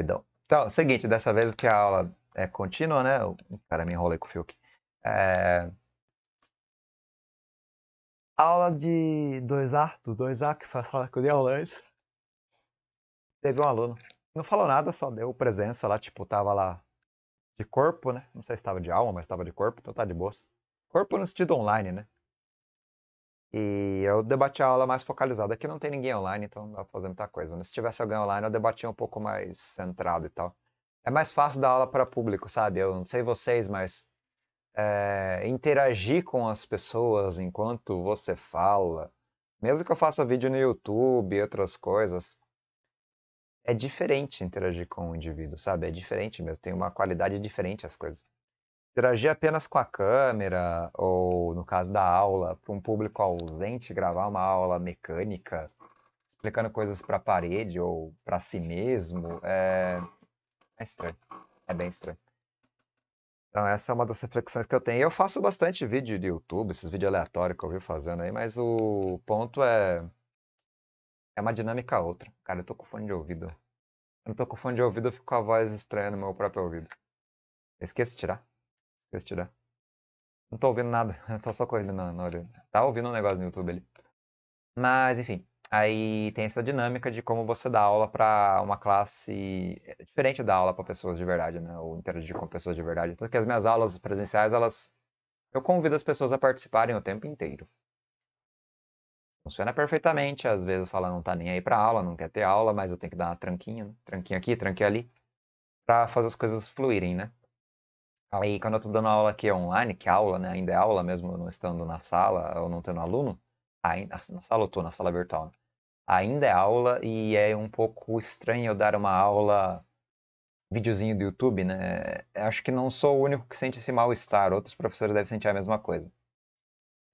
Rapidão. Então, seguinte, dessa vez que a aula é contínua, né? O cara me enrolei com o Fiuk. É... Aula de 2A, do 2A, que faz aula que eu dei aula antes. Teve um aluno. Não falou nada, só deu presença lá, tipo, tava lá de corpo, né? Não sei se tava de alma, mas tava de corpo, então tá de boa. Corpo no sentido online, né? E eu debati a aula mais focalizada. Aqui não tem ninguém online, então não dá pra fazer muita coisa. Mas né? se tivesse alguém online, eu debatia um pouco mais centrado e tal. É mais fácil dar aula para público, sabe? Eu não sei vocês, mas é, interagir com as pessoas enquanto você fala, mesmo que eu faça vídeo no YouTube e outras coisas, é diferente interagir com o indivíduo, sabe? É diferente mesmo, tem uma qualidade diferente as coisas interagir apenas com a câmera, ou no caso da aula, para um público ausente, gravar uma aula mecânica, explicando coisas para a parede ou para si mesmo, é... é estranho. É bem estranho. Então, essa é uma das reflexões que eu tenho. Eu faço bastante vídeo de YouTube, esses vídeos aleatórios que eu vi fazendo aí, mas o ponto é. É uma dinâmica outra. Cara, eu tô com fone de ouvido. Eu não tô com fone de ouvido, eu fico com a voz estranha no meu próprio ouvido. Eu esqueço de tirar. Se de tirar. Não tô ouvindo nada, tô só correndo na, na orelha. Tá ouvindo um negócio no YouTube ali. Mas, enfim, aí tem essa dinâmica de como você dá aula para uma classe é diferente diferente da aula para pessoas de verdade, né? Ou interagir com pessoas de verdade. Porque as minhas aulas presenciais, elas eu convido as pessoas a participarem o tempo inteiro. Funciona perfeitamente, às vezes a sala não tá nem aí para aula, não quer ter aula, mas eu tenho que dar uma tranquinha, né? tranquinha aqui, tranquinha ali, para fazer as coisas fluírem, né? Aí, quando eu estou dando aula aqui online, que aula, né? Ainda é aula mesmo, não estando na sala ou não tendo aluno. Aí, na sala eu tô, na sala virtual. Né? Ainda é aula e é um pouco estranho eu dar uma aula videozinho do YouTube, né? Acho que não sou o único que sente esse mal-estar. Outros professores devem sentir a mesma coisa.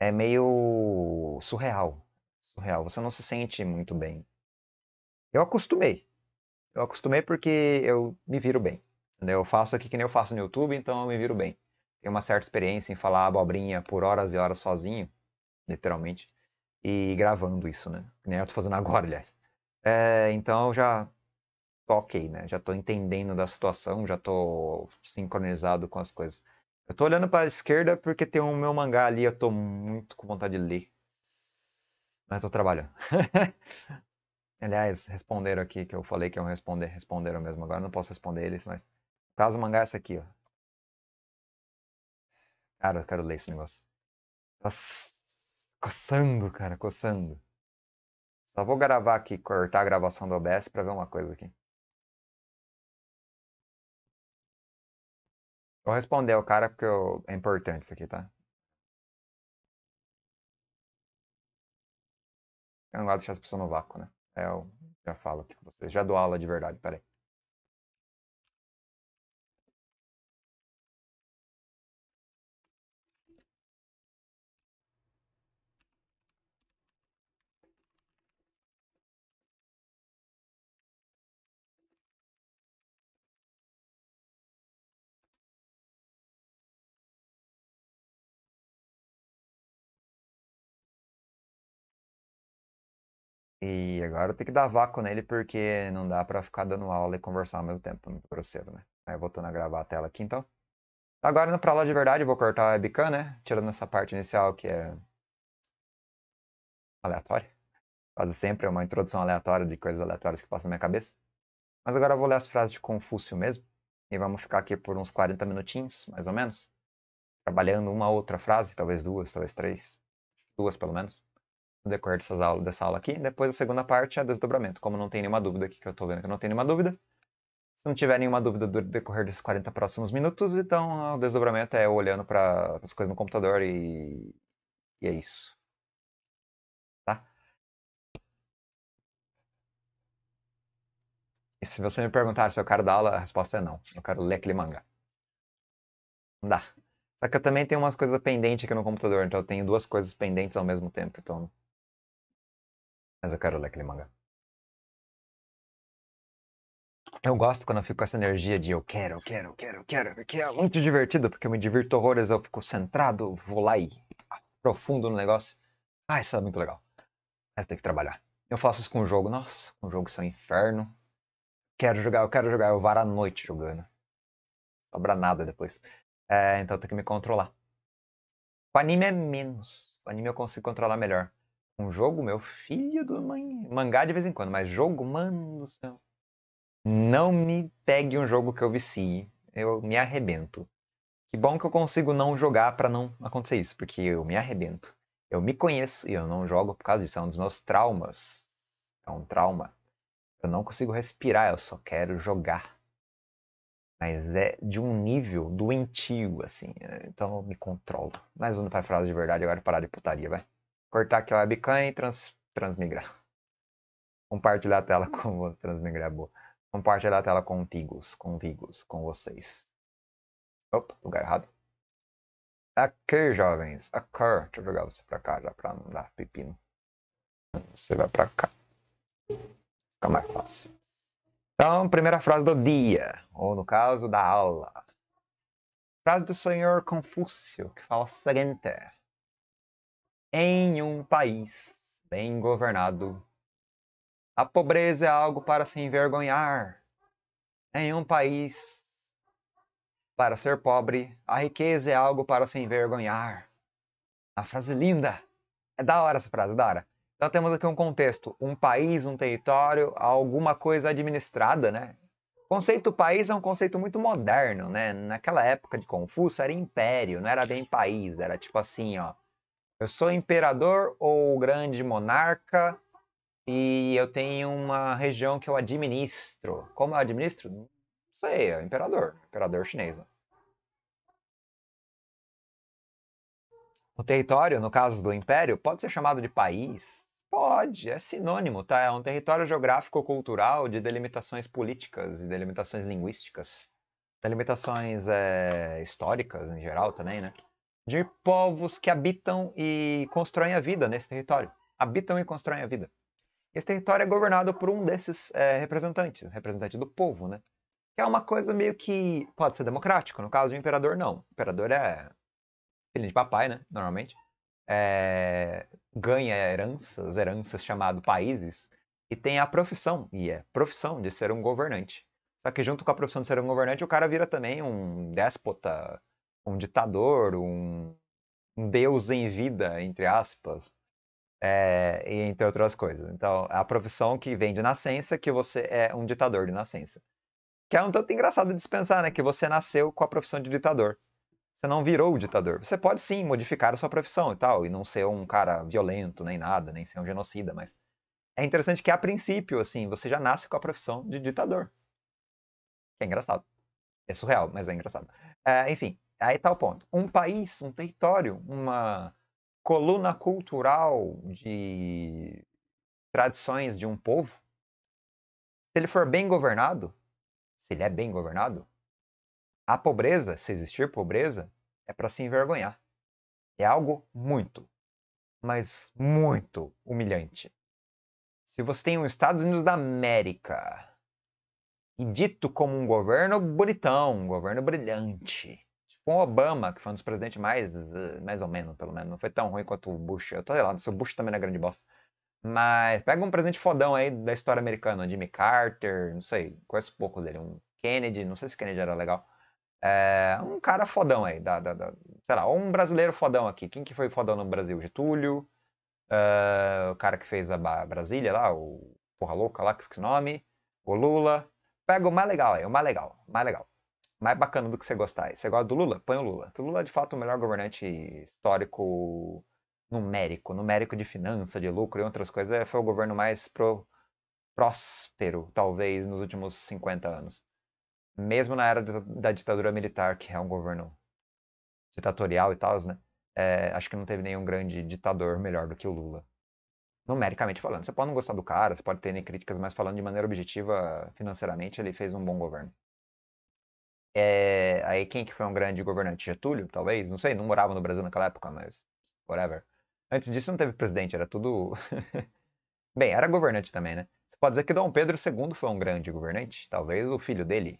É meio surreal. Surreal. Você não se sente muito bem. Eu acostumei. Eu acostumei porque eu me viro bem. Entendeu? Eu faço aqui que nem eu faço no YouTube, então eu me viro bem. Tenho uma certa experiência em falar abobrinha por horas e horas sozinho, literalmente, e gravando isso, né? Que nem eu tô fazendo agora, aliás. É, então eu já tô ok, né? Já tô entendendo da situação, já tô sincronizado com as coisas. Eu tô olhando para a esquerda porque tem um meu mangá ali, eu tô muito com vontade de ler. Mas tô trabalhando. Aliás, responderam aqui que eu falei que iam responder, responderam mesmo. Agora não posso responder eles, mas Caso mangá é essa aqui, ó. Cara, eu quero ler esse negócio. Tá coçando, cara, coçando. Só vou gravar aqui, cortar a gravação do OBS pra ver uma coisa aqui. Vou responder ao cara porque eu... é importante isso aqui, tá? Eu não gosto de deixar as pessoas no vácuo, né? Eu é já falo aqui com vocês. Já dou aula de verdade, peraí. E agora eu tenho que dar vácuo nele porque não dá pra ficar dando aula e conversar ao mesmo tempo, muito grosseiro, né? Aí voltando a gravar a tela aqui então. Agora indo pra aula de verdade, vou cortar a webcam, né? Tirando essa parte inicial que é aleatória. Quase sempre é uma introdução aleatória de coisas aleatórias que passam na minha cabeça. Mas agora eu vou ler as frases de Confúcio mesmo. E vamos ficar aqui por uns 40 minutinhos, mais ou menos. Trabalhando uma outra frase, talvez duas, talvez três. Duas pelo menos no decorrer dessas aulas, dessa aula aqui. Depois a segunda parte é desdobramento. Como não tem nenhuma dúvida aqui, que eu estou vendo que não tem nenhuma dúvida. Se não tiver nenhuma dúvida do decorrer desses 40 próximos minutos, então o desdobramento é olhando para as coisas no computador e, e é isso. Tá? E se você me perguntar se eu quero dar aula, a resposta é não. Eu quero ler aquele mangá. Não dá. Só que eu também tenho umas coisas pendentes aqui no computador, então eu tenho duas coisas pendentes ao mesmo tempo, então mas eu quero ler aquele mangá. Eu gosto quando eu fico com essa energia de eu quero, eu quero, eu quero, eu quero, porque é muito divertido, porque eu me divirto horrores, eu fico centrado, vou lá e profundo no negócio. Ah, isso é muito legal. Mas tem que trabalhar. Eu faço isso com o jogo, nossa, com o jogo isso é um inferno. Quero jogar, eu quero jogar, eu varo a noite jogando. Sobra nada depois. É, então tem que me controlar. O anime é menos. O anime eu consigo controlar melhor. Um jogo, meu filho do man... mangá de vez em quando, mas jogo, mano do céu. Não me pegue um jogo que eu vicie. Eu me arrebento. Que bom que eu consigo não jogar para não acontecer isso, porque eu me arrebento. Eu me conheço e eu não jogo por causa disso. É um dos meus traumas. É um trauma. Eu não consigo respirar, eu só quero jogar. Mas é de um nível doentio, assim. Né? Então eu me controlo. Mais um para frase de verdade, agora é parar de putaria, vai cortar aqui a webcam e trans, transmigrar. Compartilhar a tela hum. com vou transmigrar boa. Compartilhar a tela contigo, convigos, com vocês. Opa, lugar errado. Aqui, jovens. Aqui. Deixa eu jogar você pra cá já pra não dar pepino. Você vai pra cá. Fica mais fácil. Então, primeira frase do dia, ou no caso, da aula. Frase do senhor Confúcio, que fala o seguinte em um país bem governado. A pobreza é algo para se envergonhar. Em um país para ser pobre, a riqueza é algo para se envergonhar. A frase linda. É da hora essa frase, é da hora. Então temos aqui um contexto, um país, um território, alguma coisa administrada, né? O conceito país é um conceito muito moderno, né? Naquela época de Confúcio era império, não era bem país, era tipo assim, ó. Eu sou imperador ou grande monarca e eu tenho uma região que eu administro. Como eu administro? Não sei, é imperador, imperador chinês. Né? O território, no caso do império, pode ser chamado de país? Pode, é sinônimo, tá? É um território geográfico-cultural de delimitações políticas e delimitações linguísticas. Delimitações é, históricas, em geral, também, né? de povos que habitam e constroem a vida nesse território. Habitam e constroem a vida. Esse território é governado por um desses é, representantes, representante do povo, né? Que é uma coisa meio que pode ser democrático. No caso, o imperador não. O imperador é filho de papai, né? Normalmente. É... ganha heranças, heranças chamado países, e tem a profissão, e é profissão de ser um governante. Só que junto com a profissão de ser um governante, o cara vira também um déspota, um ditador, um, um deus em vida, entre aspas, é, entre outras coisas. Então, é a profissão que vem de nascença que você é um ditador de nascença. Que é um tanto engraçado de pensar, né? Que você nasceu com a profissão de ditador. Você não virou o ditador. Você pode sim modificar a sua profissão e tal, e não ser um cara violento, nem nada, nem ser um genocida, mas é interessante que a princípio, assim, você já nasce com a profissão de ditador. Que É engraçado. É surreal, mas é engraçado. É, enfim, Aí tá o ponto. Um país, um território, uma coluna cultural de tradições de um povo, se ele for bem governado, se ele é bem governado, a pobreza, se existir pobreza, é para se envergonhar. É algo muito, mas muito humilhante. Se você tem os Estados Unidos da América e dito como um governo bonitão, um governo brilhante, com Obama, que foi um dos presidentes mais, eh, mais ou menos, pelo menos. Não foi tão ruim quanto o Bush. Eu tô sei lá, o Bush também não é grande bosta. Mas pega um presidente fodão aí da história americana, Jimmy Carter, não sei, conheço pouco dele, um Kennedy, não sei se Kennedy era legal. É, um cara fodão aí, da, da, da, sei lá, um brasileiro fodão aqui. Quem que foi fodão no Brasil? Getúlio, uh, o cara que fez a Brasília lá, o Porra Louca lá, que esqueci o nome, o Lula. Pega o mais legal aí, o mais legal, o mais legal mais bacana do que você gostar. E você gosta do Lula? Põe o Lula. O Lula é de fato o melhor governante histórico numérico, numérico de finança, de lucro e outras coisas. É, foi o governo mais pro, próspero, talvez, nos últimos 50 anos. Mesmo na era da ditadura militar, que é um governo ditatorial e tal, né? É, acho que não teve nenhum grande ditador melhor do que o Lula. Numericamente falando. Você pode não gostar do cara, você pode ter críticas, mas falando de maneira objetiva, financeiramente, ele fez um bom governo. É, aí quem que foi um grande governante? Getúlio, talvez? Não sei, não morava no Brasil naquela época, mas whatever. Antes disso não teve presidente, era tudo... Bem, era governante também, né? Você pode dizer que Dom Pedro II foi um grande governante, talvez o filho dele.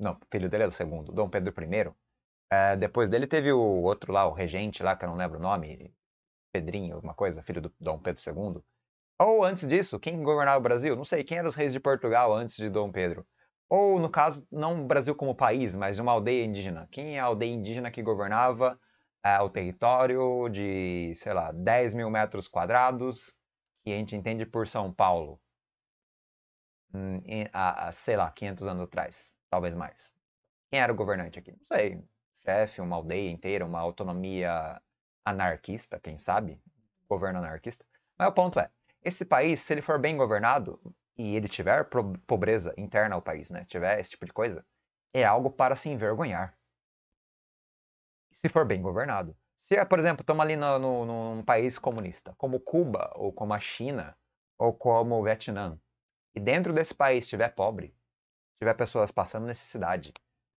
Não, o filho dele é o segundo, Dom Pedro I. É, depois dele teve o outro lá, o regente lá, que eu não lembro o nome, Pedrinho, alguma coisa, filho do Dom Pedro II. Ou antes disso, quem governava o Brasil? Não sei, quem eram os reis de Portugal antes de Dom Pedro? Ou, no caso, não Brasil como país, mas uma aldeia indígena. Quem é a aldeia indígena que governava é, o território de, sei lá, 10 mil metros quadrados, que a gente entende por São Paulo, há, hum, sei lá, 500 anos atrás, talvez mais. Quem era o governante aqui? Não sei. Chefe, uma aldeia inteira, uma autonomia anarquista, quem sabe? Governo anarquista. Mas o ponto é, esse país, se ele for bem governado, e ele tiver pobreza interna ao país, né, tiver esse tipo de coisa, é algo para se envergonhar. Se for bem governado. Se, é, por exemplo, estamos ali no, no, num país comunista, como Cuba, ou como a China, ou como o Vietnã, e dentro desse país tiver pobre, tiver pessoas passando necessidade,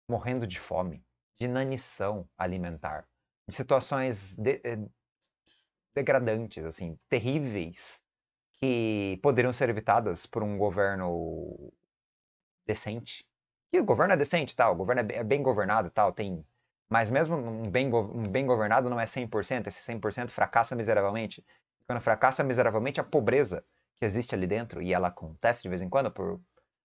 morrendo de fome, de inanição alimentar, de situações de, eh, degradantes, assim, terríveis, que poderiam ser evitadas por um governo decente. E o governo é decente, tal, o governo é bem é governado, tal, tem... Mas mesmo um bem, um bem governado não é 100%, esse 100% fracassa miseravelmente. Quando fracassa miseravelmente, a pobreza que existe ali dentro, e ela acontece de vez em quando, por,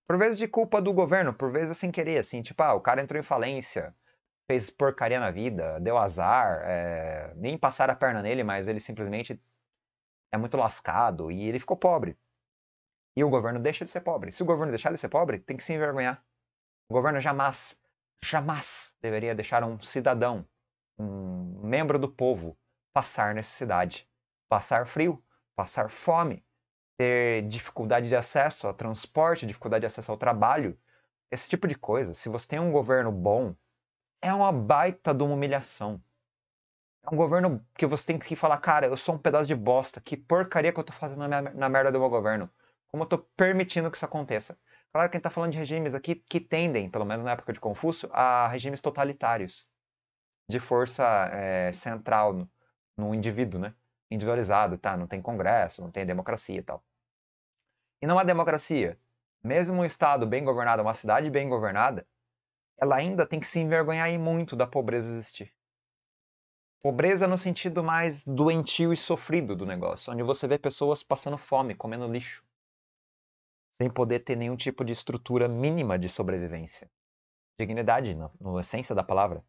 por vezes de culpa do governo, por vezes sem querer, assim, tipo, ah, o cara entrou em falência, fez porcaria na vida, deu azar, é, nem passaram a perna nele, mas ele simplesmente é muito lascado e ele ficou pobre. E o governo deixa ele ser pobre. Se o governo deixar ele ser pobre, tem que se envergonhar. O governo jamais, jamais deveria deixar um cidadão, um membro do povo, passar necessidade, passar frio, passar fome, ter dificuldade de acesso a transporte, dificuldade de acesso ao trabalho, esse tipo de coisa. Se você tem um governo bom, é uma baita de uma humilhação. É um governo que você tem que falar, cara, eu sou um pedaço de bosta, que porcaria que eu tô fazendo na, na merda do meu governo. Como eu tô permitindo que isso aconteça? Claro que a gente tá falando de regimes aqui que tendem, pelo menos na época de Confúcio, a regimes totalitários, de força é, central no, no indivíduo, né? Individualizado, tá? Não tem congresso, não tem democracia e tal. E não há democracia. Mesmo um estado bem governado, uma cidade bem governada, ela ainda tem que se envergonhar e muito da pobreza existir. Pobreza no sentido mais doentio e sofrido do negócio, onde você vê pessoas passando fome, comendo lixo, sem poder ter nenhum tipo de estrutura mínima de sobrevivência. Dignidade, na, essência da palavra.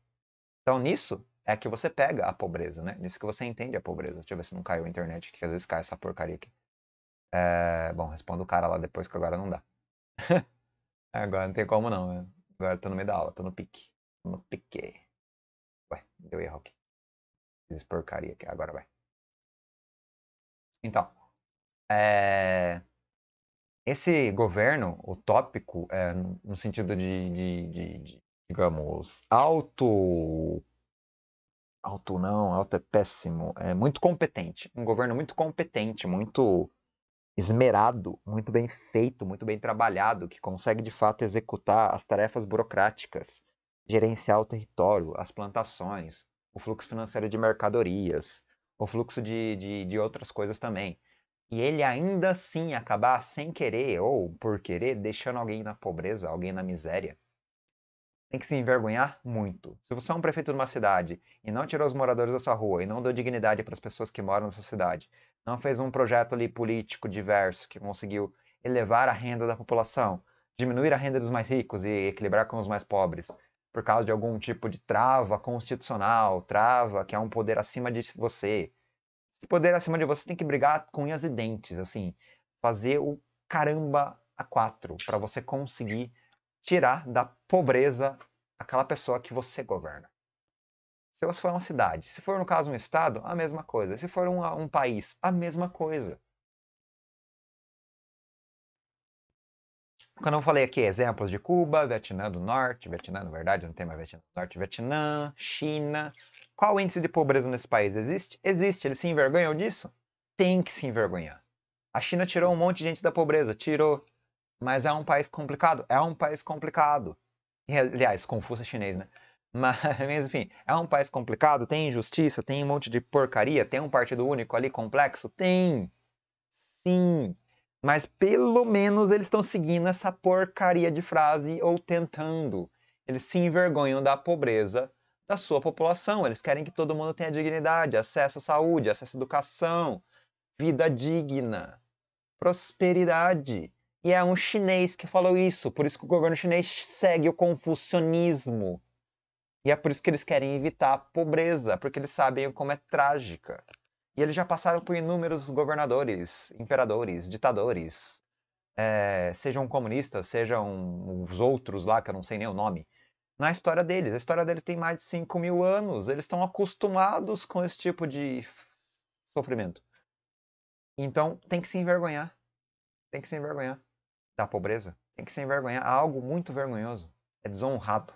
Então, nisso é que você pega a pobreza, né? Nisso que você entende a pobreza. Deixa eu ver se não caiu a internet, que às vezes cai essa porcaria aqui. É... Bom, responda o cara lá depois, que agora não dá. agora não tem como não, né? Agora eu tô no meio da aula, tô no pique. Tô no pique. Ué, deu erro aqui. Fiz porcaria aqui, agora vai. Então, é... esse governo utópico, é, no sentido de, de, de, de, digamos, alto alto não, alto é péssimo. É muito competente. Um governo muito competente, muito esmerado, muito bem feito, muito bem trabalhado, que consegue de fato executar as tarefas burocráticas, gerenciar o território, as plantações, o fluxo financeiro de mercadorias, o fluxo de, de, de outras coisas também. E ele ainda assim acabar sem querer ou por querer deixando alguém na pobreza, alguém na miséria, tem que se envergonhar muito. Se você é um prefeito de uma cidade e não tirou os moradores da sua rua e não deu dignidade para as pessoas que moram na sua cidade, não fez um projeto ali político diverso que conseguiu elevar a renda da população, diminuir a renda dos mais ricos e equilibrar com os mais pobres, por causa de algum tipo de trava constitucional, trava que é um poder acima de você. Esse poder acima de você tem que brigar com unhas e dentes, assim, fazer o caramba a quatro para você conseguir tirar da pobreza aquela pessoa que você governa. Se você for uma cidade, se for no caso um estado, a mesma coisa. Se for um, um país, a mesma coisa. Quando eu falei aqui exemplos de Cuba, Vietnã do Norte, Vietnã, na verdade, não tem mais Vietnã do Norte, Vietnã, China. Qual o índice de pobreza nesse país? Existe? Existe. Eles se envergonham disso? Tem que se envergonhar. A China tirou um monte de gente da pobreza, tirou. Mas é um país complicado? É um país complicado. aliás, Confúcio é chinês, né? Mas, enfim, é um país complicado, tem injustiça, tem um monte de porcaria, tem um partido único ali complexo? Tem! Sim! Mas pelo menos eles estão seguindo essa porcaria de frase ou tentando. Eles se envergonham da pobreza da sua população. Eles querem que todo mundo tenha dignidade, acesso à saúde, acesso à educação, vida digna, prosperidade. E é um chinês que falou isso. Por isso que o governo chinês segue o confucionismo. E é por isso que eles querem evitar a pobreza, porque eles sabem como é trágica. E eles já passaram por inúmeros governadores, imperadores, ditadores, é, sejam comunistas, sejam os outros lá, que eu não sei nem o nome, na história deles. A história deles tem mais de 5 mil anos, eles estão acostumados com esse tipo de sofrimento. Então tem que se envergonhar. Tem que se envergonhar da pobreza. Tem que se envergonhar. Há algo muito vergonhoso. É desonrado.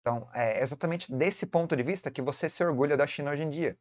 Então, é exatamente desse ponto de vista que você se orgulha da China hoje em dia.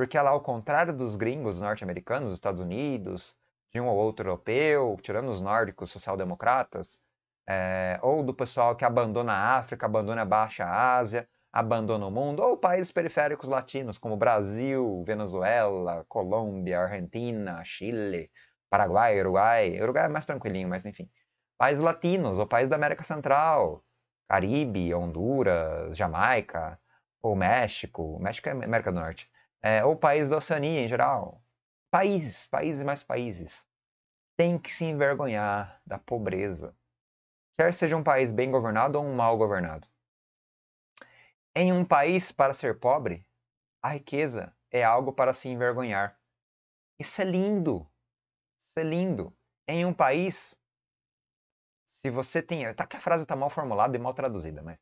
Porque lá, ao contrário dos gringos norte-americanos, Estados Unidos, de um ou outro europeu, tirando os nórdicos social-democratas, é, ou do pessoal que abandona a África, abandona a Baixa Ásia, abandona o mundo, ou países periféricos latinos, como Brasil, Venezuela, Colômbia, Argentina, Chile, Paraguai, Uruguai. Uruguai é mais tranquilinho, mas enfim. Países latinos, ou países da América Central, Caribe, Honduras, Jamaica, ou México. México é América do Norte é, ou países da Oceania em geral, países, países mais países, têm que se envergonhar da pobreza. Quer seja um país bem governado ou um mal governado. Em um país, para ser pobre, a riqueza é algo para se envergonhar. Isso é lindo. Isso é lindo. Em um país, se você tem. Tá que a frase está mal formulada e mal traduzida, mas.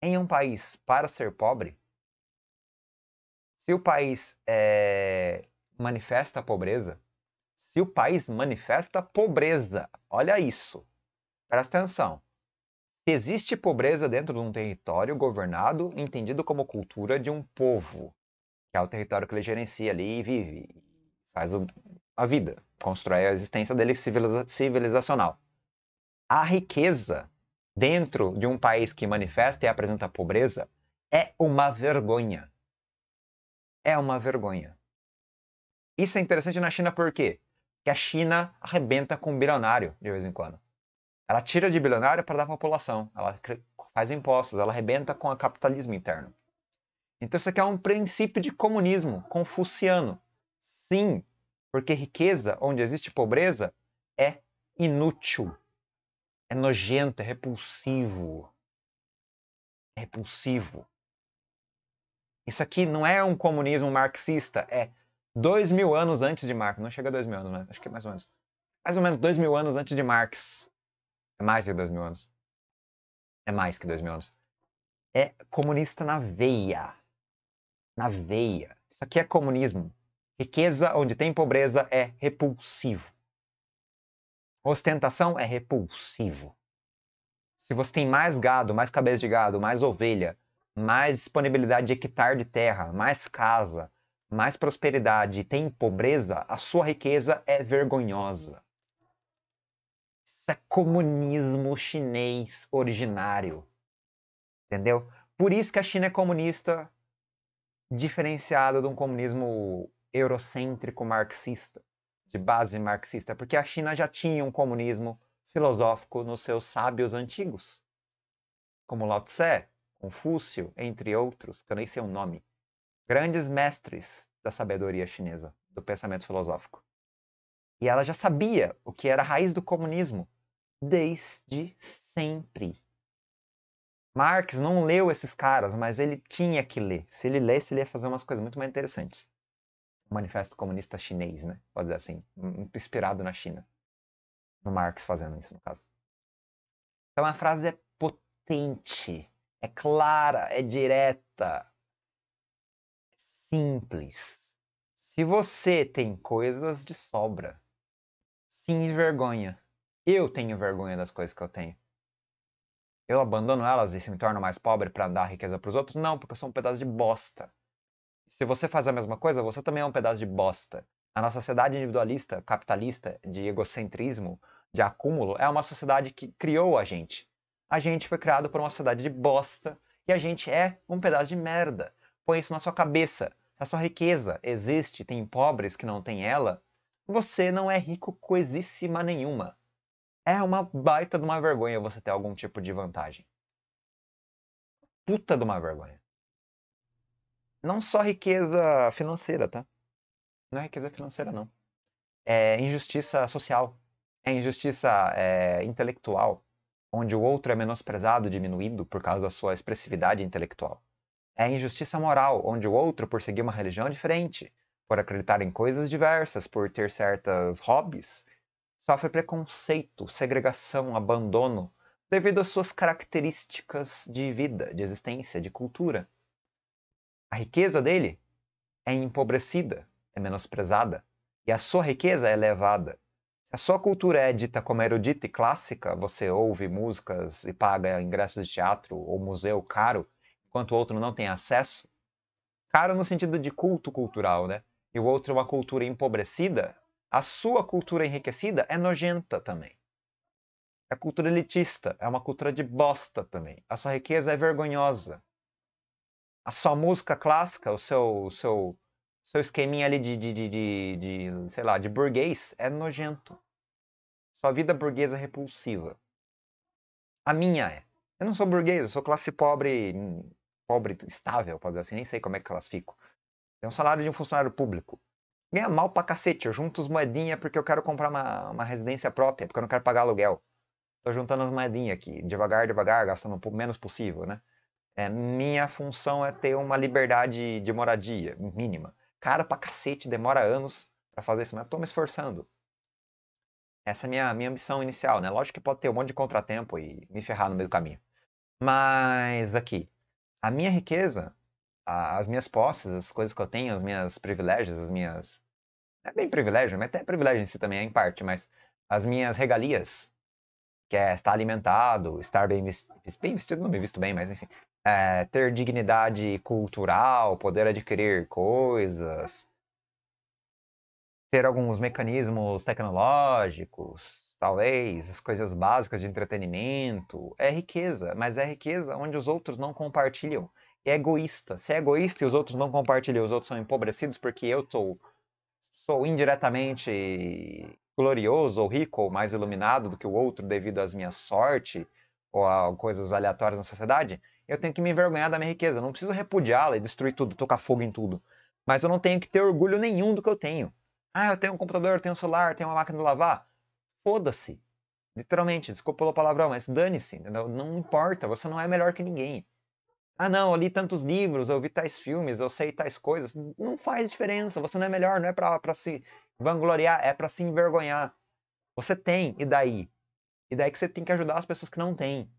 Em um país, para ser pobre, se o país é, manifesta a pobreza, se o país manifesta pobreza, olha isso, presta atenção. Se existe pobreza dentro de um território governado, entendido como cultura de um povo, que é o território que ele gerencia ali e vive, faz a vida, constrói a existência dele civiliza civilizacional. A riqueza dentro de um país que manifesta e apresenta pobreza é uma vergonha é uma vergonha. Isso é interessante na China por quê? Porque a China arrebenta com bilionário de vez em quando. Ela tira de bilionário para dar para a população, ela faz impostos, ela arrebenta com o capitalismo interno. Então isso aqui é um princípio de comunismo confuciano. Sim, porque riqueza, onde existe pobreza, é inútil. É nojento, é repulsivo. É repulsivo. Isso aqui não é um comunismo marxista, é dois mil anos antes de Marx. Não chega a dois mil anos, né? Acho que é mais ou menos. Mais ou menos dois mil anos antes de Marx. É mais que dois mil anos. É mais que dois mil anos. É comunista na veia. Na veia. Isso aqui é comunismo. Riqueza onde tem pobreza é repulsivo. Ostentação é repulsivo. Se você tem mais gado, mais cabeça de gado, mais ovelha, mais disponibilidade de hectare de terra, mais casa, mais prosperidade e tem pobreza, a sua riqueza é vergonhosa. Isso é comunismo chinês originário. Entendeu? Por isso que a China é comunista, diferenciada de um comunismo eurocêntrico marxista, de base marxista, porque a China já tinha um comunismo filosófico nos seus sábios antigos, como Lao Tse, Confúcio, entre outros, que eu nem sei o nome, grandes mestres da sabedoria chinesa, do pensamento filosófico. E ela já sabia o que era a raiz do comunismo desde sempre. Marx não leu esses caras, mas ele tinha que ler. Se ele lesse, ele ia fazer umas coisas muito mais interessantes. O Manifesto Comunista Chinês, né? Pode dizer assim, inspirado na China. No Marx fazendo isso, no caso. Então a frase é potente. É clara, é direta, é simples. Se você tem coisas de sobra, sim, vergonha. Eu tenho vergonha das coisas que eu tenho. Eu abandono elas e se me torno mais pobre para dar riqueza para os outros? Não, porque eu sou um pedaço de bosta. Se você faz a mesma coisa, você também é um pedaço de bosta. A nossa sociedade individualista, capitalista, de egocentrismo, de acúmulo, é uma sociedade que criou a gente a gente foi criado por uma sociedade de bosta e a gente é um pedaço de merda. Põe isso na sua cabeça. A sua riqueza existe, tem pobres que não têm ela. Você não é rico coisíssima nenhuma. É uma baita de uma vergonha você ter algum tipo de vantagem. Puta de uma vergonha. Não só riqueza financeira, tá? Não é riqueza financeira, não. É injustiça social. É injustiça é, intelectual onde o outro é menosprezado, diminuído por causa da sua expressividade intelectual. É injustiça moral, onde o outro, por seguir uma religião diferente, por acreditar em coisas diversas, por ter certas hobbies, sofre preconceito, segregação, abandono, devido às suas características de vida, de existência, de cultura. A riqueza dele é empobrecida, é menosprezada, e a sua riqueza é elevada, a sua cultura é dita como erudita e clássica? Você ouve músicas e paga ingressos de teatro ou museu caro, enquanto o outro não tem acesso? Caro no sentido de culto cultural, né? E o outro é uma cultura empobrecida? A sua cultura enriquecida é nojenta também. É cultura elitista, é uma cultura de bosta também. A sua riqueza é vergonhosa. A sua música clássica, o seu, o seu seu esqueminha ali de, de, de, de, sei lá, de burguês é nojento. Sua vida burguesa é repulsiva. A minha é. Eu não sou burguês, eu sou classe pobre, hum, pobre estável, pode dizer assim, nem sei como é que classifico. Tenho um salário de um funcionário público. Ganha mal pra cacete, eu junto as moedinhas porque eu quero comprar uma, uma residência própria, porque eu não quero pagar aluguel. Tô juntando as moedinhas aqui, devagar, devagar, gastando o menos possível, né? É, minha função é ter uma liberdade de moradia mínima caro pra cacete, demora anos para fazer isso, mas eu tô me esforçando. Essa é a minha, minha ambição inicial, né? Lógico que pode ter um monte de contratempo e me ferrar no meio do caminho. Mas aqui, a minha riqueza, a, as minhas posses, as coisas que eu tenho, os meus privilégios, as minhas. É bem privilégio, mas até privilégio em si também é em parte, mas as minhas regalias, que é estar alimentado, estar bem, bem vestido, não me visto bem, mas enfim, é, ter dignidade cultural, poder adquirir coisas, ter alguns mecanismos tecnológicos, talvez, as coisas básicas de entretenimento. É riqueza, mas é riqueza onde os outros não compartilham. É egoísta. Se é egoísta e os outros não compartilham, os outros são empobrecidos porque eu sou, sou indiretamente glorioso ou rico ou mais iluminado do que o outro devido às minhas sorte ou a coisas aleatórias na sociedade, eu tenho que me envergonhar da minha riqueza. Eu não preciso repudiá-la e destruir tudo, tocar fogo em tudo. Mas eu não tenho que ter orgulho nenhum do que eu tenho. Ah, eu tenho um computador, eu tenho um celular, eu tenho uma máquina de lavar. Foda-se. Literalmente, desculpa pelo palavrão, mas dane-se. Não importa, você não é melhor que ninguém. Ah, não, eu li tantos livros, eu vi tais filmes, eu sei tais coisas. Não faz diferença, você não é melhor, não é pra, pra se vangloriar, é para se envergonhar. Você tem, e daí? E daí que você tem que ajudar as pessoas que não têm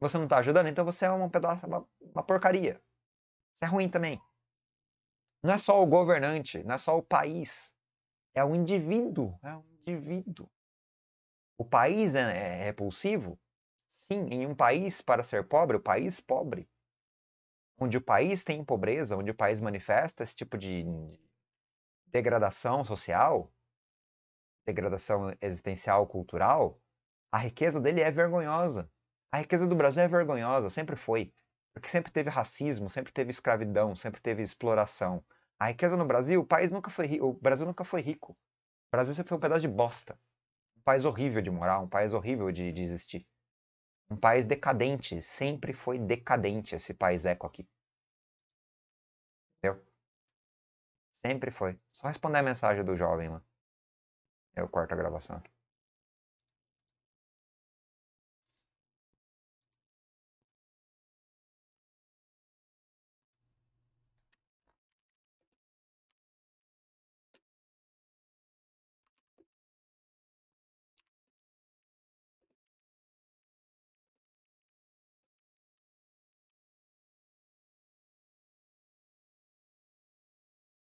você não está ajudando, então você é um pedaço, uma, uma porcaria. Isso é ruim também. Não é só o governante, não é só o país. É o indivíduo. É o indivíduo. O país é, é repulsivo? Sim, em um país, para ser pobre, o país pobre. Onde o país tem pobreza, onde o país manifesta esse tipo de degradação social, degradação existencial, cultural, a riqueza dele é vergonhosa. A riqueza do Brasil é vergonhosa, sempre foi. Porque sempre teve racismo, sempre teve escravidão, sempre teve exploração. A riqueza no Brasil, o país nunca foi rico, o Brasil nunca foi rico. O Brasil sempre foi um pedaço de bosta. Um país horrível de morar, um país horrível de, de existir. Um país decadente, sempre foi decadente esse país eco aqui. Entendeu? Sempre foi. Só responder a mensagem do jovem lá. Eu corto a gravação aqui.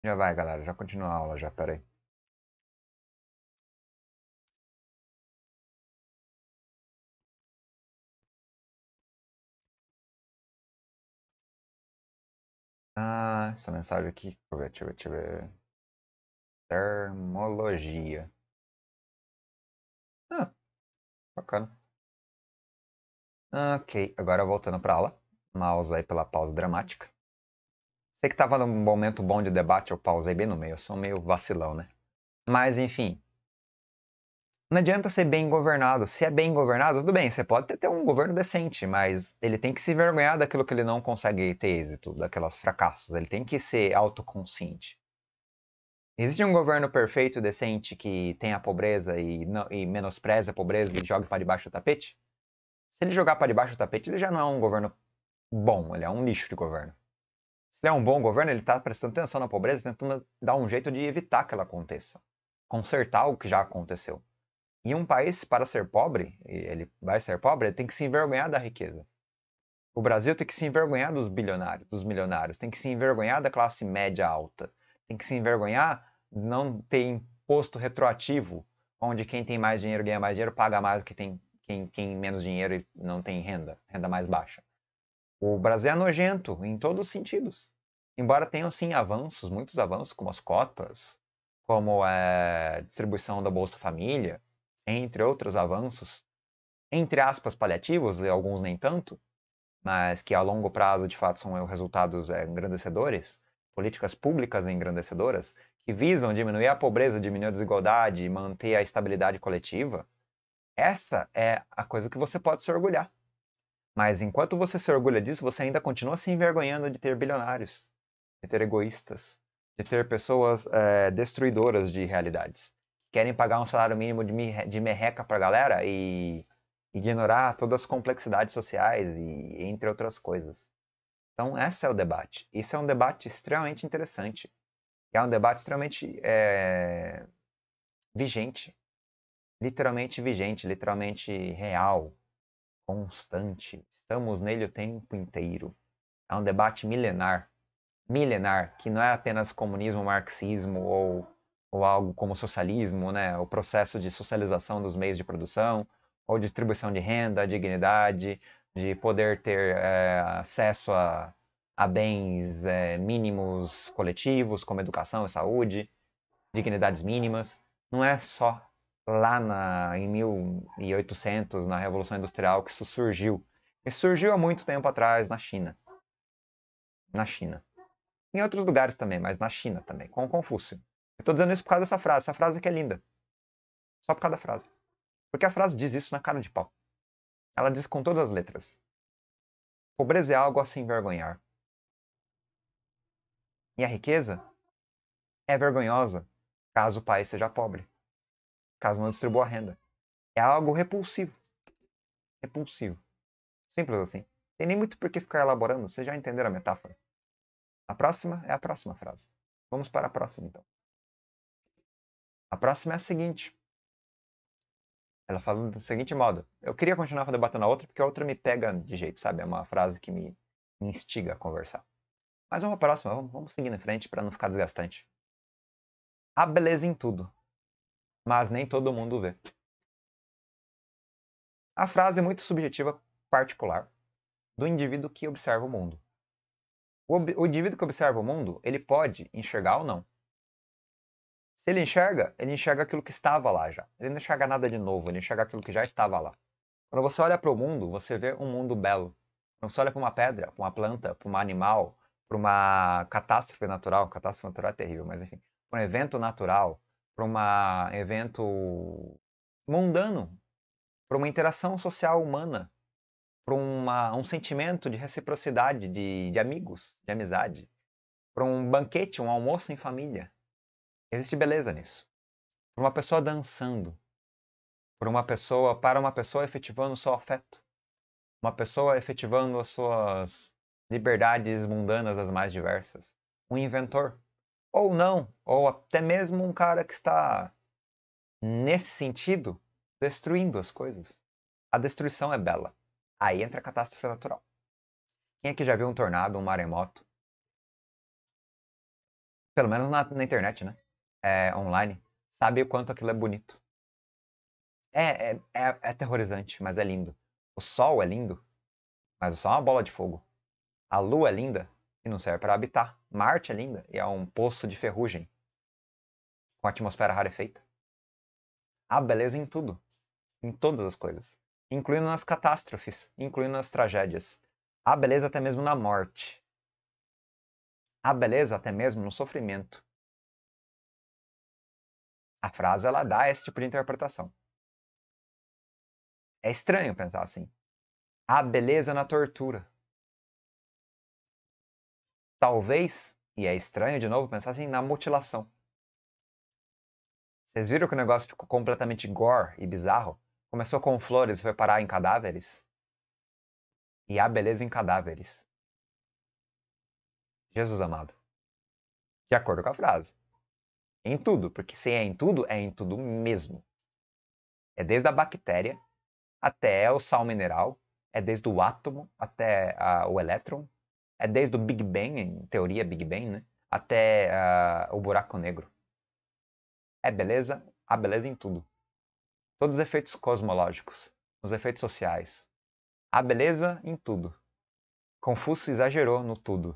Já vai, galera. Já continua a aula, já. Pera aí. Ah, essa mensagem aqui. Deixa eu ver, deixa eu ver, deixa eu ver. Termologia. Ah, bacana. Ok, agora voltando para aula. Mouse aí pela pausa dramática. Sei que estava num momento bom de debate, eu pausei bem no meio, eu sou meio vacilão, né? Mas, enfim. Não adianta ser bem governado. Se é bem governado, tudo bem, você pode ter, um governo decente, mas ele tem que se envergonhar daquilo que ele não consegue ter êxito, daquelas fracassos. Ele tem que ser autoconsciente. Existe um governo perfeito, decente, que tem a pobreza e, não, e menospreza a pobreza e joga para debaixo do tapete? Se ele jogar para debaixo do tapete, ele já não é um governo bom, ele é um lixo de governo. Se é um bom governo, ele está prestando atenção na pobreza, tentando dar um jeito de evitar que ela aconteça, consertar o que já aconteceu. E um país, para ser pobre, ele vai ser pobre, ele tem que se envergonhar da riqueza. O Brasil tem que se envergonhar dos bilionários, dos milionários, tem que se envergonhar da classe média alta, tem que se envergonhar de não ter imposto retroativo, onde quem tem mais dinheiro ganha mais dinheiro, paga mais do que tem, quem, tem menos dinheiro e não tem renda, renda mais baixa. O Brasil é nojento em todos os sentidos embora tenham sim avanços, muitos avanços, como as cotas, como a distribuição da Bolsa Família, entre outros avanços, entre aspas, paliativos, e alguns nem tanto, mas que a longo prazo de fato são eh, resultados é, engrandecedores, políticas públicas engrandecedoras, que visam diminuir a pobreza, diminuir a desigualdade, manter a estabilidade coletiva, essa é a coisa que você pode se orgulhar. Mas enquanto você se orgulha disso, você ainda continua se envergonhando de ter bilionários de ter egoístas, de ter pessoas é, destruidoras de realidades. Querem pagar um salário mínimo de, de merreca a galera e ignorar todas as complexidades sociais e entre outras coisas. Então, esse é o debate. Isso é um debate extremamente interessante. É um debate extremamente é, vigente. Literalmente vigente, literalmente real, constante. Estamos nele o tempo inteiro. É um debate milenar milenar, que não é apenas comunismo, marxismo ou, ou algo como socialismo, né? o processo de socialização dos meios de produção, ou distribuição de renda, dignidade, de poder ter é, acesso a, a bens é, mínimos coletivos, como educação e saúde, dignidades mínimas. Não é só lá na, em 1800, na Revolução Industrial, que isso surgiu. Isso surgiu há muito tempo atrás na China. Na China. Em outros lugares também, mas na China também, com o Confúcio. Eu estou dizendo isso por causa dessa frase. Essa frase que é linda. Só por causa da frase. Porque a frase diz isso na cara de pau. Ela diz com todas as letras. Pobreza é algo a se envergonhar. E a riqueza é vergonhosa caso o país seja pobre. Caso não distribua a renda. É algo repulsivo. Repulsivo. Simples assim. Tem nem muito por que ficar elaborando, vocês já entenderam a metáfora. A próxima é a próxima frase. Vamos para a próxima, então. A próxima é a seguinte. Ela fala do seguinte modo: Eu queria continuar debatendo a outra porque a outra me pega de jeito, sabe? É uma frase que me, instiga a conversar. Mas vamos para a próxima, vamos, vamos seguir em frente para não ficar desgastante. Há beleza em tudo, mas nem todo mundo vê. A frase é muito subjetiva, particular, do indivíduo que observa o mundo. O, indivíduo que observa o mundo, ele pode enxergar ou não. Se ele enxerga, ele enxerga aquilo que estava lá já. Ele não enxerga nada de novo, ele enxerga aquilo que já estava lá. Quando você olha para o mundo, você vê um mundo belo. Quando você olha para uma pedra, para uma planta, para um animal, para uma catástrofe natural, catástrofe natural é terrível, mas enfim, para um evento natural, para um evento mundano, para uma interação social humana, para um sentimento de reciprocidade, de, de amigos, de amizade, para um banquete, um almoço em família. Existe beleza nisso. Para uma pessoa dançando, por uma pessoa, para uma pessoa efetivando o seu afeto, uma pessoa efetivando as suas liberdades mundanas as mais diversas, um inventor, ou não, ou até mesmo um cara que está nesse sentido destruindo as coisas. A destruição é bela. Aí entra a catástrofe natural. Quem aqui é já viu um tornado, um maremoto? Pelo menos na, na internet, né? É, online. Sabe o quanto aquilo é bonito. É, é, é, é aterrorizante, mas é lindo. O sol é lindo, mas o sol é uma bola de fogo. A lua é linda e não serve para habitar. Marte é linda e é um poço de ferrugem com a atmosfera rarefeita. Há beleza em tudo, em todas as coisas incluindo nas catástrofes, incluindo nas tragédias. Há beleza até mesmo na morte. Há beleza até mesmo no sofrimento. A frase ela dá esse tipo de interpretação. É estranho pensar assim. Há beleza na tortura. Talvez, e é estranho de novo pensar assim, na mutilação. Vocês viram que o negócio ficou completamente gore e bizarro? Começou com flores e foi parar em cadáveres? E há beleza em cadáveres. Jesus amado. De acordo com a frase. Em tudo, porque se é em tudo, é em tudo mesmo. É desde a bactéria até o sal mineral, é desde o átomo até o elétron, é desde o Big Bang, em teoria Big Bang, né? Até ah, o buraco negro. É beleza, Há beleza em tudo todos os efeitos cosmológicos, os efeitos sociais. Há beleza em tudo. Confúcio exagerou no tudo.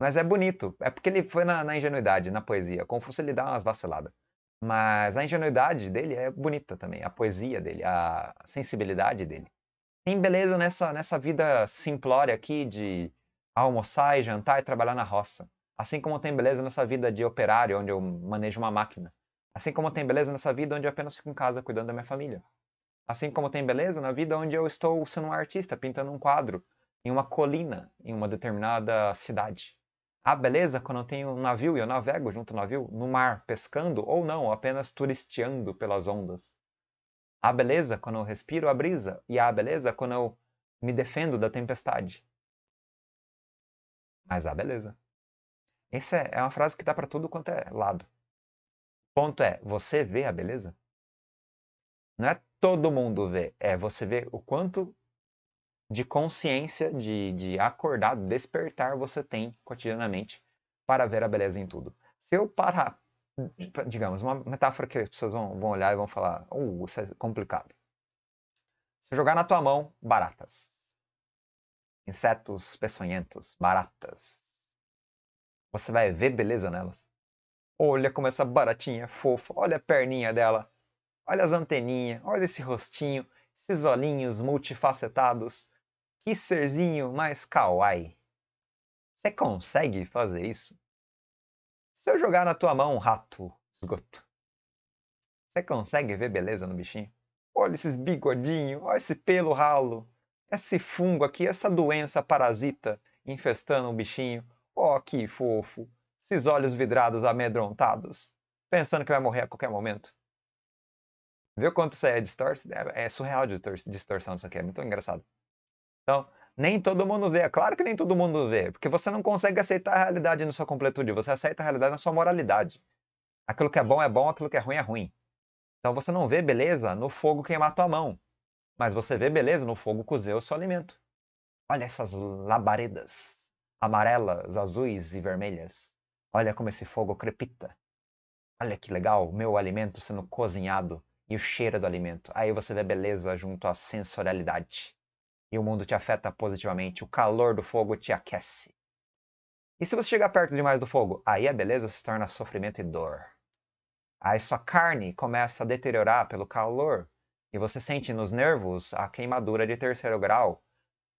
Mas é bonito, é porque ele foi na, na ingenuidade, na poesia. Confúcio ele dá umas vaciladas. Mas a ingenuidade dele é bonita também, a poesia dele, a sensibilidade dele. Tem beleza nessa, nessa vida simplória aqui de almoçar e jantar e trabalhar na roça. Assim como tem beleza nessa vida de operário, onde eu manejo uma máquina. Assim como tem beleza nessa vida onde eu apenas fico em casa cuidando da minha família. Assim como tem beleza na vida onde eu estou sendo um artista, pintando um quadro em uma colina, em uma determinada cidade. Há beleza quando eu tenho um navio e eu navego junto ao navio, no mar, pescando ou não, apenas turisteando pelas ondas. Há beleza quando eu respiro a brisa, e há beleza quando eu me defendo da tempestade. Mas há beleza. Essa é, é uma frase que dá para tudo quanto é lado ponto é, você vê a beleza? Não é todo mundo vê, é você vê o quanto de consciência, de, de acordar, despertar você tem cotidianamente para ver a beleza em tudo. Se eu parar, digamos, uma metáfora que as pessoas vão, vão olhar e vão falar, uh, isso é complicado. Se jogar na tua mão baratas, insetos peçonhentos, baratas, você vai ver beleza nelas? Olha como essa baratinha é fofa, olha a perninha dela, olha as anteninhas, olha esse rostinho, esses olhinhos multifacetados. Que serzinho mais kawaii. Você consegue fazer isso? Se eu jogar na tua mão um rato, esgoto, você consegue ver beleza no bichinho? Olha esses bigodinhos, olha esse pelo ralo, esse fungo aqui, essa doença parasita infestando o bichinho. Oh, que fofo! esses olhos vidrados amedrontados, pensando que vai morrer a qualquer momento. Viu quanto isso é distorcido? É, é surreal de distorção isso aqui, é muito engraçado. Então, nem todo mundo vê. É claro que nem todo mundo vê, porque você não consegue aceitar a realidade na sua completude, você aceita a realidade na sua moralidade. Aquilo que é bom é bom, aquilo que é ruim é ruim. Então você não vê beleza no fogo queimar tua mão, mas você vê beleza no fogo cozer o seu alimento. Olha essas labaredas amarelas, azuis e vermelhas. Olha como esse fogo crepita. Olha que legal, meu alimento sendo cozinhado e o cheiro do alimento. Aí você vê beleza junto à sensorialidade. E o mundo te afeta positivamente. O calor do fogo te aquece. E se você chegar perto demais do fogo, aí a beleza se torna sofrimento e dor. Aí sua carne começa a deteriorar pelo calor e você sente nos nervos a queimadura de terceiro grau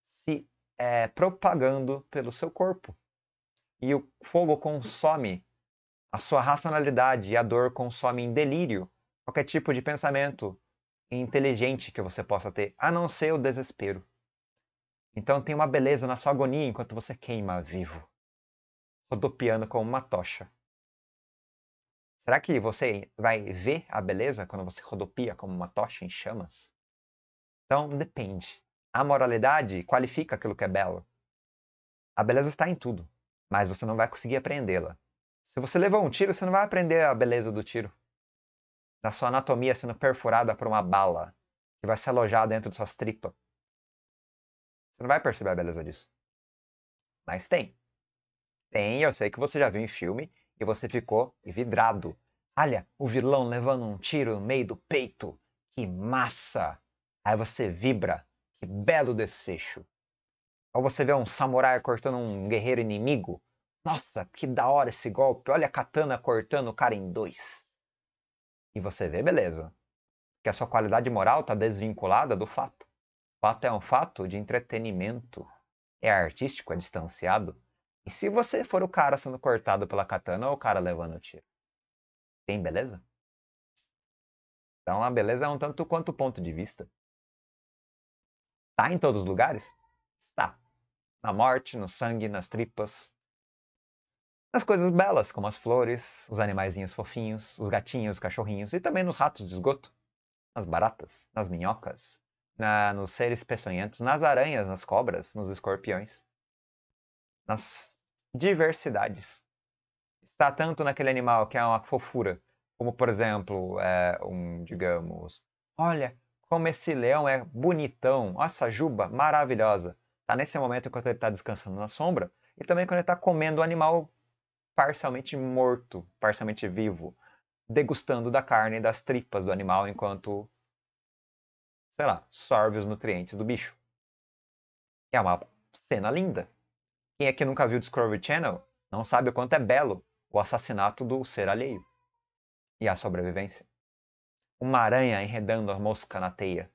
se é, propagando pelo seu corpo e o fogo consome a sua racionalidade e a dor consome em delírio qualquer tipo de pensamento inteligente que você possa ter, a não ser o desespero. Então tem uma beleza na sua agonia enquanto você queima vivo, rodopiando como uma tocha. Será que você vai ver a beleza quando você rodopia como uma tocha em chamas? Então depende. A moralidade qualifica aquilo que é belo. A beleza está em tudo mas você não vai conseguir aprendê-la. Se você levar um tiro, você não vai aprender a beleza do tiro. Da sua anatomia sendo perfurada por uma bala que vai se alojar dentro de suas tripas. Você não vai perceber a beleza disso. Mas tem. Tem, eu sei que você já viu em filme e você ficou vidrado. Olha, o vilão levando um tiro no meio do peito. Que massa! Aí você vibra. Que belo desfecho. Ou você vê um samurai cortando um guerreiro inimigo. Nossa, que da hora esse golpe. Olha a katana cortando o cara em dois. E você vê, beleza. Que a sua qualidade moral está desvinculada do fato. O fato é um fato de entretenimento. É artístico, é distanciado. E se você for o cara sendo cortado pela katana ou o cara levando o tiro? Tem beleza? Então a beleza é um tanto quanto ponto de vista. Está em todos os lugares? Está na morte, no sangue, nas tripas. Nas coisas belas, como as flores, os animaizinhos fofinhos, os gatinhos, os cachorrinhos e também nos ratos de esgoto, nas baratas, nas minhocas, na, nos seres peçonhentos, nas aranhas, nas cobras, nos escorpiões, nas diversidades. Está tanto naquele animal que é uma fofura, como por exemplo, é um, digamos, olha como esse leão é bonitão, essa juba maravilhosa. Tá nesse momento enquanto ele está descansando na sombra e também quando ele está comendo o animal parcialmente morto, parcialmente vivo, degustando da carne e das tripas do animal enquanto, sei lá, sorve os nutrientes do bicho. É uma cena linda. Quem é que nunca viu Discovery Channel não sabe o quanto é belo o assassinato do ser alheio e a sobrevivência. Uma aranha enredando a mosca na teia.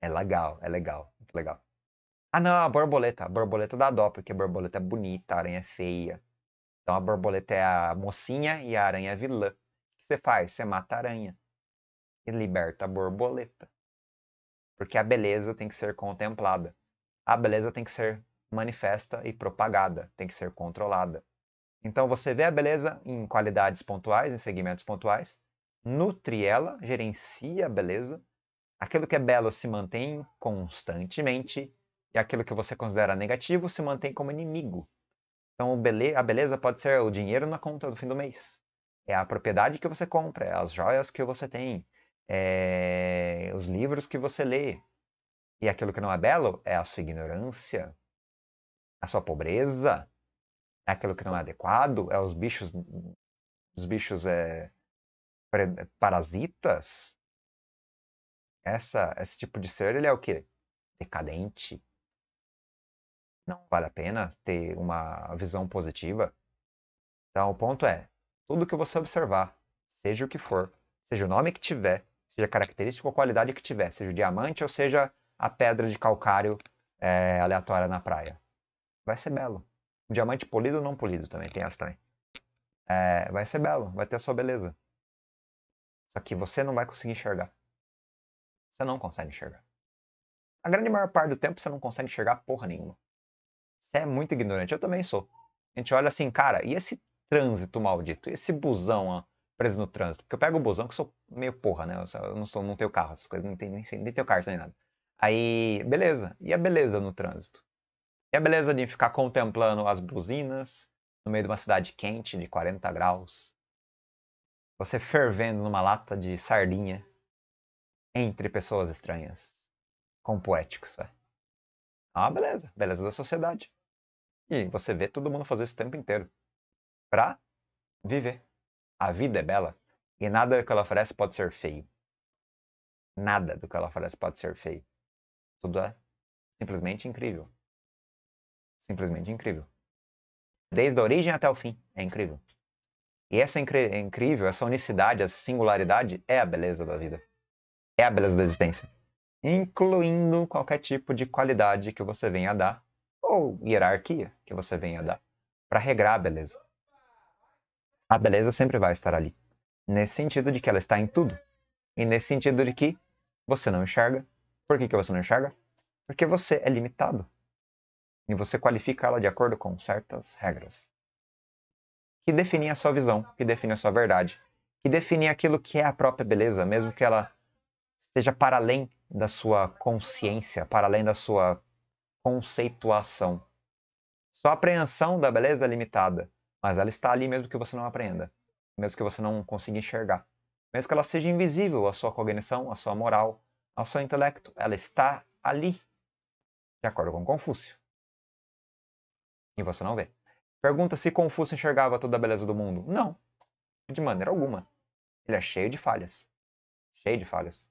É legal, é legal, muito legal. Ah, não, a borboleta. A borboleta dá dó, porque a borboleta é bonita, a aranha é feia. Então a borboleta é a mocinha e a aranha é a vilã. O que você faz? Você mata a aranha e liberta a borboleta. Porque a beleza tem que ser contemplada. A beleza tem que ser manifesta e propagada, tem que ser controlada. Então você vê a beleza em qualidades pontuais, em segmentos pontuais, nutre ela, gerencia a beleza. Aquilo que é belo se mantém constantemente e é aquilo que você considera negativo se mantém como inimigo. Então, a beleza pode ser o dinheiro na conta do fim do mês, é a propriedade que você compra, é as joias que você tem, é os livros que você lê. E aquilo que não é belo é a sua ignorância, a sua pobreza, é aquilo que não é adequado, é os bichos, os bichos é, parasitas. Essa, esse tipo de ser ele é o quê? Decadente, não vale a pena ter uma visão positiva? Então, o ponto é: tudo que você observar, seja o que for, seja o nome que tiver, seja a característica ou qualidade que tiver, seja o diamante ou seja a pedra de calcário é, aleatória na praia, vai ser belo. o diamante polido ou não polido também, tem essa também. É, vai ser belo, vai ter a sua beleza. Só que você não vai conseguir enxergar. Você não consegue enxergar. A grande maior parte do tempo você não consegue enxergar porra nenhuma. Você é muito ignorante. Eu também sou. A gente olha assim, cara, e esse trânsito maldito? E esse busão ó, preso no trânsito? Porque eu pego o busão, que eu sou meio porra, né? Eu não, sou, não tenho carro, essas coisas, não tenho, nem, nem tenho carta nem nada. Aí, beleza. E a beleza no trânsito? E a beleza de ficar contemplando as buzinas no meio de uma cidade quente de 40 graus? Você fervendo numa lata de sardinha entre pessoas estranhas. Com poéticos, sabe? Ah, beleza, beleza da sociedade. E você vê todo mundo fazer isso o tempo inteiro para viver. A vida é bela e nada do que ela oferece pode ser feio. Nada do que ela oferece pode ser feio. Tudo é simplesmente incrível. Simplesmente incrível. Desde a origem até o fim, é incrível. E essa é incrível, essa unicidade, essa singularidade é a beleza da vida. É a beleza da existência incluindo qualquer tipo de qualidade que você venha a dar, ou hierarquia que você venha a dar, para regrar a beleza. A beleza sempre vai estar ali. Nesse sentido de que ela está em tudo. E nesse sentido de que você não enxerga. Por que, que você não enxerga? Porque você é limitado. E você qualifica ela de acordo com certas regras. Que definem a sua visão, que definem a sua verdade, que definem aquilo que é a própria beleza, mesmo que ela esteja para além da sua consciência, para além da sua conceituação. Sua apreensão da beleza é limitada, mas ela está ali mesmo que você não apreenda, mesmo que você não consiga enxergar. Mesmo que ela seja invisível, a sua cognição, a sua moral, ao seu intelecto, ela está ali, de acordo com Confúcio. E você não vê. Pergunta se Confúcio enxergava toda a beleza do mundo. Não, de maneira alguma. Ele é cheio de falhas. Cheio de falhas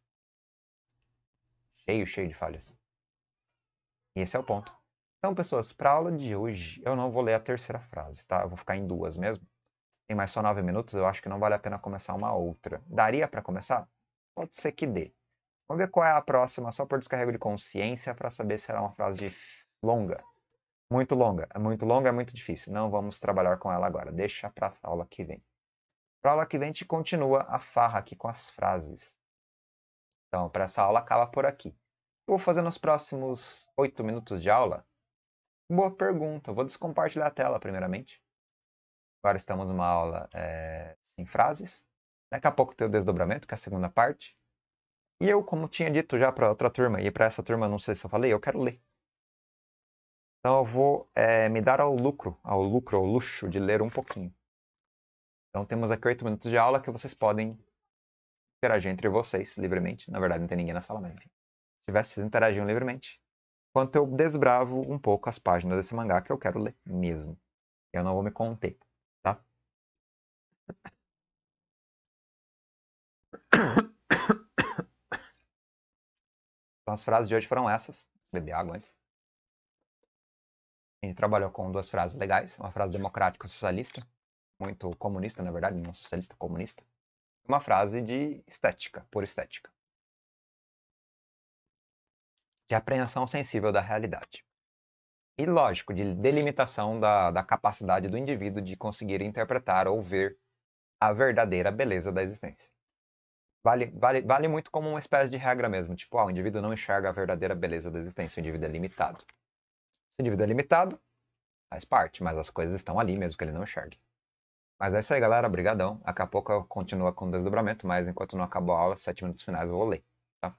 cheio, cheio de falhas. E esse é o ponto. Então, pessoas, para a aula de hoje, eu não vou ler a terceira frase, tá? Eu vou ficar em duas mesmo. Tem mais só nove minutos, eu acho que não vale a pena começar uma outra. Daria para começar? Pode ser que dê. Vamos ver qual é a próxima, só por descarrego de consciência, para saber se será uma frase longa. Muito longa. É muito longa, é muito difícil. Não vamos trabalhar com ela agora. Deixa para a aula que vem. Para a aula que vem, a gente continua a farra aqui com as frases. Então, para essa aula acaba por aqui. Vou fazer nos próximos oito minutos de aula. Boa pergunta. Vou descompartilhar a tela primeiramente. Agora estamos numa aula é, sem frases. Daqui a pouco tem o desdobramento, que é a segunda parte. E eu, como tinha dito já para outra turma, e para essa turma não sei se eu falei, eu quero ler. Então eu vou é, me dar ao lucro, ao lucro, ao luxo de ler um pouquinho. Então temos aqui oito minutos de aula que vocês podem interagir entre vocês livremente. Na verdade, não tem ninguém na sala, mas enfim. Se tivesse, vocês interagiam livremente. Enquanto eu desbravo um pouco as páginas desse mangá que eu quero ler mesmo. Eu não vou me conter, tá? Então as frases de hoje foram essas. Beber água antes. A gente trabalhou com duas frases legais. Uma frase democrática socialista. Muito comunista, na verdade. Não socialista, comunista uma frase de estética, por estética. De apreensão sensível da realidade. E, lógico, de delimitação da, da capacidade do indivíduo de conseguir interpretar ou ver a verdadeira beleza da existência. Vale, vale, vale muito como uma espécie de regra mesmo. Tipo, ah, o indivíduo não enxerga a verdadeira beleza da existência, o indivíduo é limitado. Se o indivíduo é limitado, faz parte, mas as coisas estão ali mesmo que ele não enxergue. Mas é isso aí, galera. Obrigadão. Daqui a pouco continua com o desdobramento, mas enquanto não acabou a aula, sete minutos finais eu vou ler. Tá?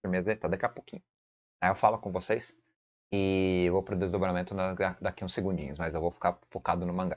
Firmeza, tá daqui a pouquinho. Aí eu falo com vocês e vou pro desdobramento daqui uns segundinhos, mas eu vou ficar focado no mangá.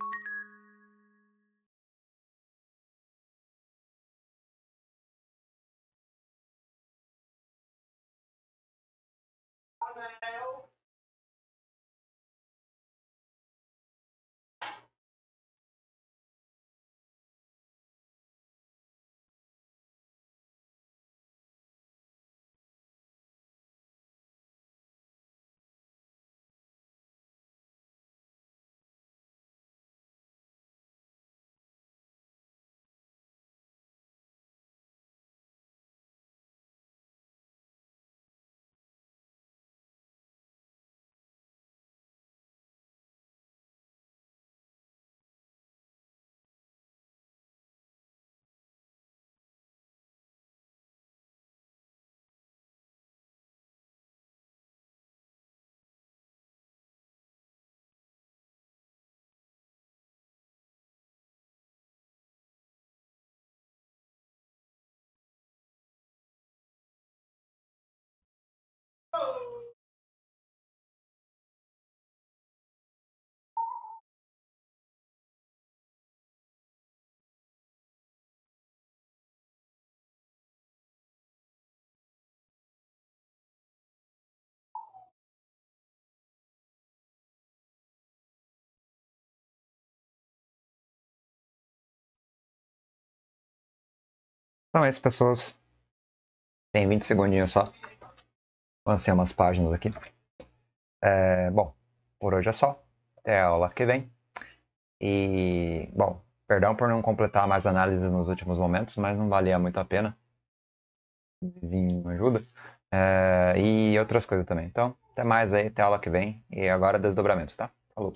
Thank you. Então é isso, pessoas. Tem 20 segundinhos só. Lancei umas páginas aqui. É, bom, por hoje é só. Até a aula que vem. E, bom, perdão por não completar mais análises nos últimos momentos, mas não valia muito a pena. Vizinho ajuda. É, e outras coisas também. Então, até mais aí, até a aula que vem. E agora desdobramento, tá? Falou!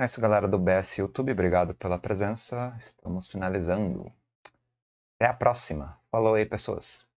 É isso, galera do BS YouTube. Obrigado pela presença. Estamos finalizando. Até a próxima. Falou aí, pessoas.